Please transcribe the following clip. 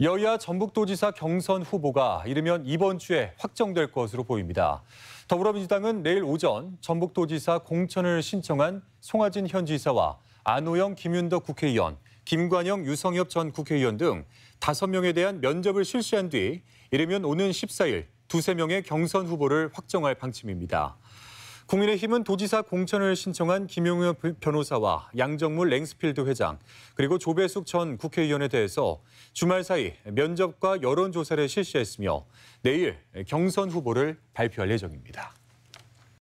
여야 전북도지사 경선 후보가 이르면 이번 주에 확정될 것으로 보입니다. 더불어민주당은 내일 오전 전북도지사 공천을 신청한 송하진 현 지사와 안호영 김윤덕 국회의원, 김관영 유성엽 전 국회의원 등 5명에 대한 면접을 실시한 뒤 이르면 오는 14일 두세 명의 경선 후보를 확정할 방침입니다. 국민의힘은 도지사 공천을 신청한 김용현 변호사와 양정물 랭스필드 회장 그리고 조배숙 전 국회의원에 대해서 주말 사이 면접과 여론조사를 실시했으며 내일 경선 후보를 발표할 예정입니다.